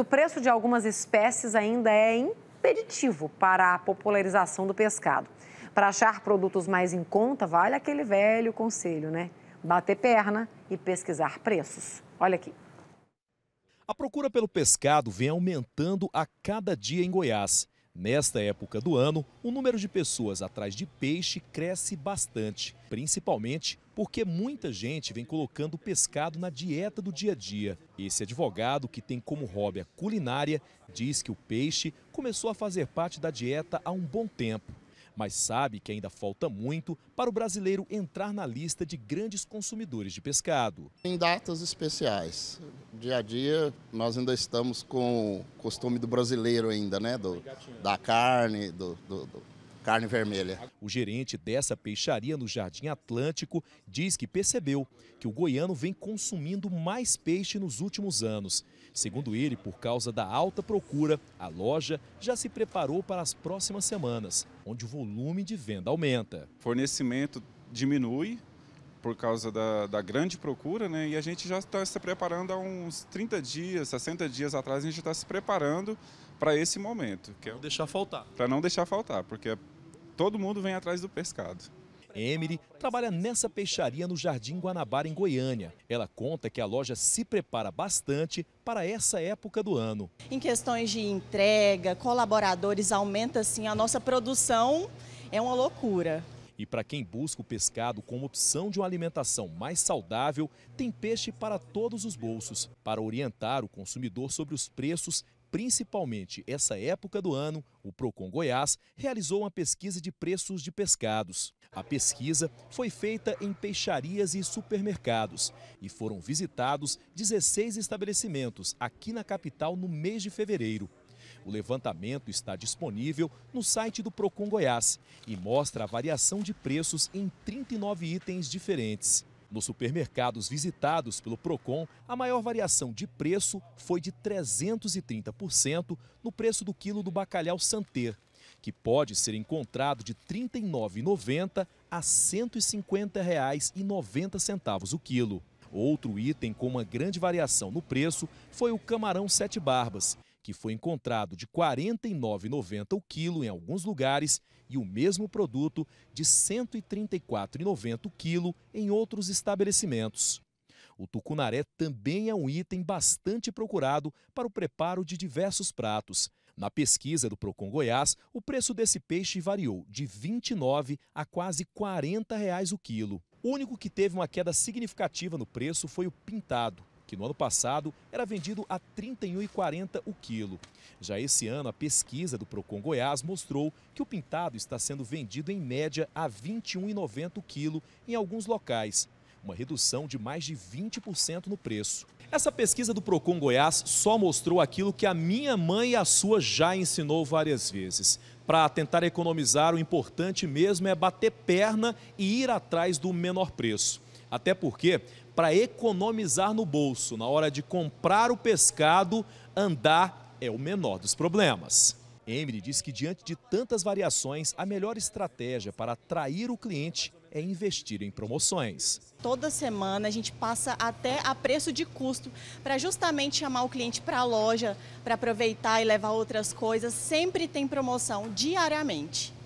o preço de algumas espécies ainda é impeditivo para a popularização do pescado. Para achar produtos mais em conta, vale aquele velho conselho, né? Bater perna e pesquisar preços. Olha aqui. A procura pelo pescado vem aumentando a cada dia em Goiás. Nesta época do ano, o número de pessoas atrás de peixe cresce bastante, principalmente porque muita gente vem colocando pescado na dieta do dia a dia. Esse advogado, que tem como hobby a culinária, diz que o peixe começou a fazer parte da dieta há um bom tempo mas sabe que ainda falta muito para o brasileiro entrar na lista de grandes consumidores de pescado. Em datas especiais, dia a dia, nós ainda estamos com o costume do brasileiro ainda, né? Do, da carne, do, do, do carne vermelha. O gerente dessa peixaria no Jardim Atlântico diz que percebeu que o goiano vem consumindo mais peixe nos últimos anos. Segundo ele, por causa da alta procura, a loja já se preparou para as próximas semanas onde o volume de venda aumenta. Fornecimento diminui por causa da, da grande procura, né? E a gente já está se preparando há uns 30 dias, 60 dias atrás, a gente está se preparando para esse momento. Que é, não deixar faltar. Para não deixar faltar, porque é, todo mundo vem atrás do pescado. Emily trabalha nessa peixaria no Jardim Guanabara, em Goiânia. Ela conta que a loja se prepara bastante para essa época do ano. Em questões de entrega, colaboradores, aumenta assim a nossa produção, é uma loucura. E para quem busca o pescado como opção de uma alimentação mais saudável, tem peixe para todos os bolsos. Para orientar o consumidor sobre os preços Principalmente essa época do ano, o Procon Goiás realizou uma pesquisa de preços de pescados. A pesquisa foi feita em peixarias e supermercados e foram visitados 16 estabelecimentos aqui na capital no mês de fevereiro. O levantamento está disponível no site do Procon Goiás e mostra a variação de preços em 39 itens diferentes. Nos supermercados visitados pelo Procon, a maior variação de preço foi de 330% no preço do quilo do bacalhau santer, que pode ser encontrado de R$ 39,90 a R$ 150,90 o quilo. Outro item com uma grande variação no preço foi o camarão sete barbas, que foi encontrado de R$ 49,90 o quilo em alguns lugares e o mesmo produto de R$ 134,90 o quilo em outros estabelecimentos. O tucunaré também é um item bastante procurado para o preparo de diversos pratos. Na pesquisa do Procon Goiás, o preço desse peixe variou de 29 a quase 40 reais o quilo. O único que teve uma queda significativa no preço foi o pintado, que no ano passado era vendido a R$ 31,40 o quilo. Já esse ano, a pesquisa do Procon Goiás mostrou que o pintado está sendo vendido em média a R$ 21,90 o quilo em alguns locais, uma redução de mais de 20% no preço. Essa pesquisa do Procon Goiás só mostrou aquilo que a minha mãe e a sua já ensinou várias vezes. Para tentar economizar, o importante mesmo é bater perna e ir atrás do menor preço. Até porque para economizar no bolso. Na hora de comprar o pescado, andar é o menor dos problemas. Emily diz que, diante de tantas variações, a melhor estratégia para atrair o cliente é investir em promoções. Toda semana a gente passa até a preço de custo para justamente chamar o cliente para a loja, para aproveitar e levar outras coisas. Sempre tem promoção diariamente.